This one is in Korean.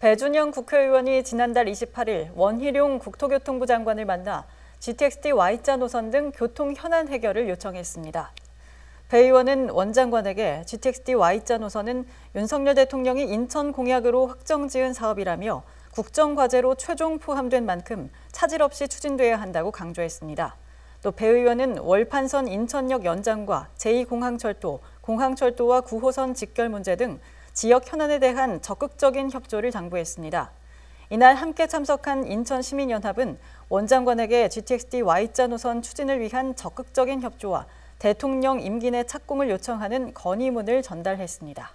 배준영 국회의원이 지난달 28일 원희룡 국토교통부 장관을 만나 GTX-D Y자 노선 등 교통 현안 해결을 요청했습니다. 배 의원은 원 장관에게 GTX-D Y자 노선은 윤석열 대통령이 인천 공약으로 확정 지은 사업이라며 국정과제로 최종 포함된 만큼 차질 없이 추진돼야 한다고 강조했습니다. 또 배 의원은 월판선 인천역 연장과 제2공항철도, 공항철도와 9호선 직결 문제 등 지역 현안에 대한 적극적인 협조를 당부했습니다. 이날 함께 참석한 인천시민연합은 원장관에게 GTX-D Y자 노선 추진을 위한 적극적인 협조와 대통령 임기 내 착공을 요청하는 건의문을 전달했습니다.